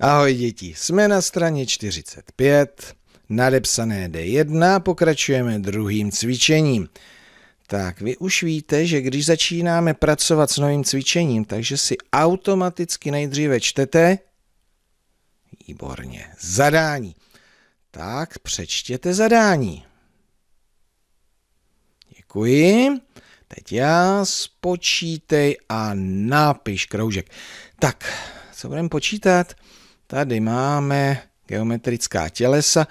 Ahoj děti, jsme na straně 45, nadepsané D1, pokračujeme druhým cvičením. Tak, vy už víte, že když začínáme pracovat s novým cvičením, takže si automaticky nejdříve čtete, výborně, zadání. Tak, přečtěte zadání. Děkuji. Teď já spočítej a napiš kroužek. Tak, co budeme počítat? Tady máme geometrická tělesa.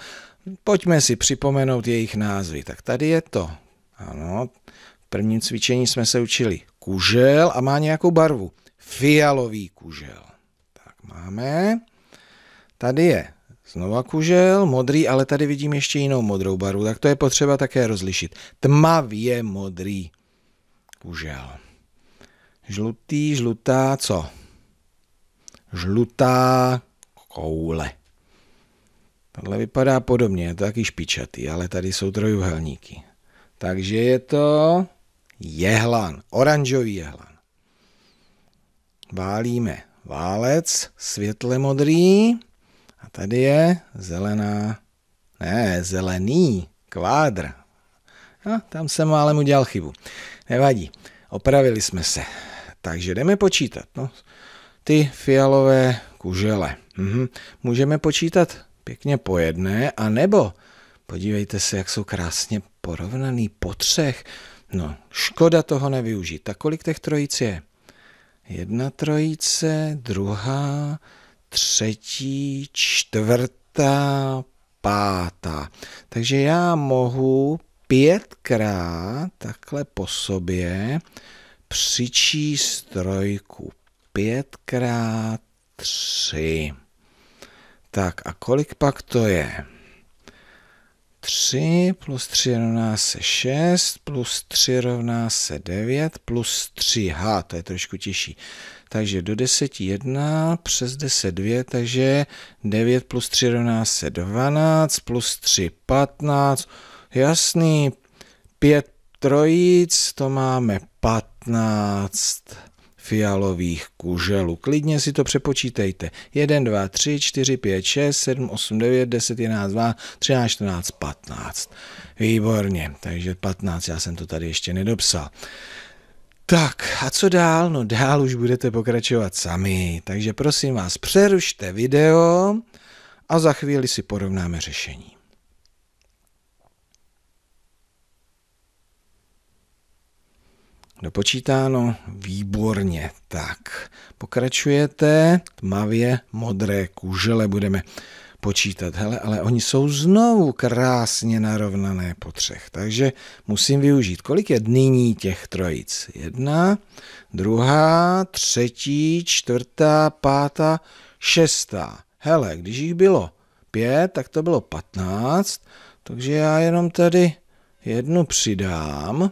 Pojďme si připomenout jejich názvy. Tak tady je to. Ano, v prvním cvičení jsme se učili kužel a má nějakou barvu. Fialový kužel. Tak máme. Tady je znova kužel, modrý, ale tady vidím ještě jinou modrou barvu, tak to je potřeba také rozlišit. Tmavě modrý kužel. Žlutý, žlutá, co? Žlutá koule. Tohle vypadá podobně, je to taky špičatý, ale tady jsou trojuhelníky. Takže je to jehlan, oranžový jehlan. Válíme válec, světle modrý a tady je zelená, ne, zelený kvádr. No, tam jsem málem udělal chybu. Nevadí, opravili jsme se. Takže jdeme počítat. No. Ty fialové kužele. Mm-hmm. Můžeme počítat pěkně po jedné, a nebo podívejte se, jak jsou krásně porovnaný po třech. No, škoda toho nevyužít. Tak kolik těch trojic je? Jedna trojice, druhá, třetí, čtvrtá, pátá. Takže já mohu pětkrát takhle po sobě přičíst trojku. Pětkrát tři. Tak a kolik pak to je? 3 plus 3 rovná se 6, plus 3 rovná se 9, plus 3h, to je trošku těžší. Takže do 10 1, přes 10 2, takže 9 plus 3 rovná se 12, plus 3 15, jasný, 5 trojíc, to máme 15 fialových kuželů. Klidně si to přepočítejte. 1, 2, 3, 4, 5, 6, 7, 8, 9, 10, 11, 2, 13, 14, 15. Výborně, takže 15, já jsem to tady ještě nedopsal. Tak a co dál? No dál už budete pokračovat sami, takže prosím vás přerušte video a za chvíli si porovnáme řešení. Dopočítáno, výborně. Tak, pokračujete, tmavě modré kužele budeme počítat. Hele, ale oni jsou znovu krásně narovnané po třech, takže musím využít. Kolik je nyní těch trojic? Jedna, druhá, třetí, čtvrtá, pátá, šestá. Hele, když jich bylo pět, tak to bylo patnáct, takže já jenom tady jednu přidám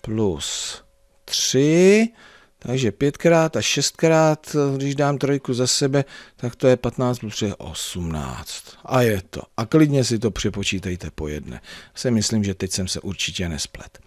plus 3, takže pětkrát a 6 krát když dám trojku za sebe, tak to je 15 plus 3 je 18. A je to. A klidně si to přepočítejte po jedné. Se myslím, že teď jsem se určitě nesplet.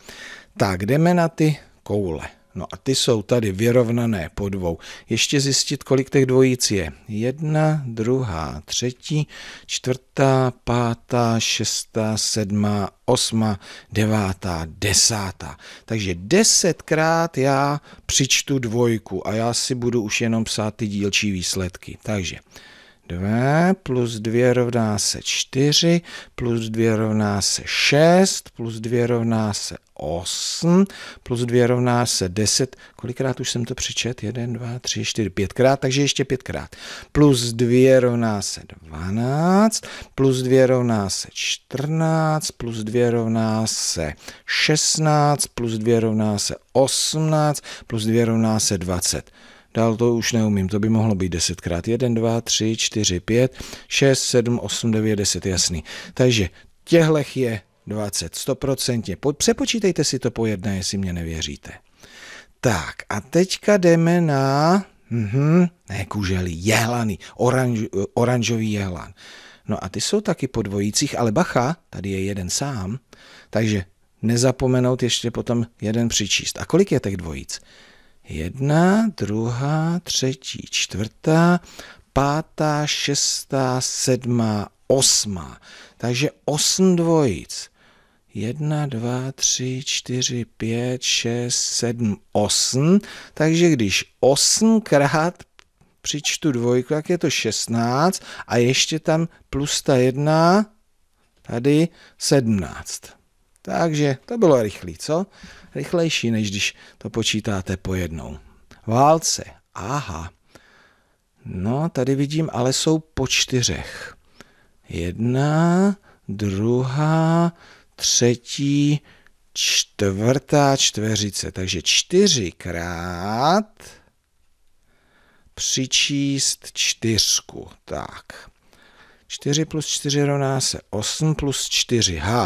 Tak jdeme na ty koule. No a ty jsou tady vyrovnané po dvou. Ještě zjistit, kolik těch dvojíc je. Jedna, druhá, třetí, čtvrtá, pátá, šestá, sedmá, osmá, devátá, desátá. Takže desetkrát já přičtu dvojku a já si budu už jenom psát ty dílčí výsledky. Takže 2 plus 2 rovná se 4, plus 2 rovná se 6, plus 2 rovná se 8, plus 2 rovná se 10. Kolikrát už jsem to přečet? 1, 2, 3, 4, 5 krát, takže ještě 5 krát. Plus 2 rovná se 12, plus 2 rovná se 14, plus 2 rovná se 16, plus 2 rovná se 18, plus 2 rovná se 20. Dál to už neumím, to by mohlo být 10 desetkrát. 1, 2, 3, 4, 5, 6, 7, 8, 9, 10, jasný. Takže těhlech je 20, 100%. Přepočítejte si to po jedné, jestli mě nevěříte. Tak a teďka jdeme na... Mhm, ne kužely, jehlany, oranž, oranžový jehlan. No a ty jsou taky po dvojících, ale bacha, tady je jeden sám, takže nezapomenout ještě potom jeden přičíst. A kolik je těch dvojíc? Jedna, druhá, třetí, čtvrtá, pátá, šestá, sedmá, osmá. Takže osm dvojic. Jedna, dva, tři, čtyři, pět, šest, sedm, osm. Takže když osmkrát přičtu dvojku, tak je to šestnáct, a ještě tam plus ta jedna, tady 17. Takže to bylo rychlý, co? Rychlejší, než když to počítáte po jednou. Válce. Aha. No, tady vidím, ale jsou po čtyřech. Jedna, druhá, třetí, čtvrtá čtveřice. Takže čtyřikrát přičíst čtyřku. Tak. 4 plus 4 rovná se 8 plus 4h.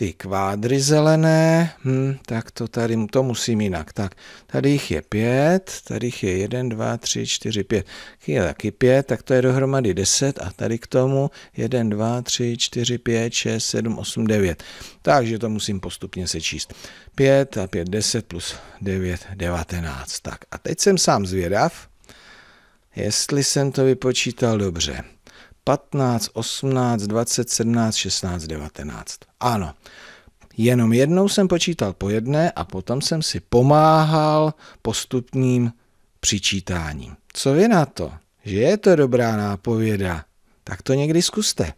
ty kvádry zelené, hm, tak to tady, to musím jinak. Tak, tady jich je pět, tady jich je jeden, dva, tři, čtyři, pět. Tady je taky pět, tak to je dohromady deset a tady k tomu jeden, dva, tři, čtyři, pět, šest, sedm, osm, devět. Takže to musím postupně sečíst. Pět a pět, deset plus devět, devatenáct. Tak a teď jsem sám zvědav, jestli jsem to vypočítal dobře. 15, 18, 20, 17, 16, 19. Ano, jenom jednou jsem počítal po jedné a potom jsem si pomáhal postupným přičítáním. Co vy na to, že je to dobrá nápověda, tak to někdy zkuste.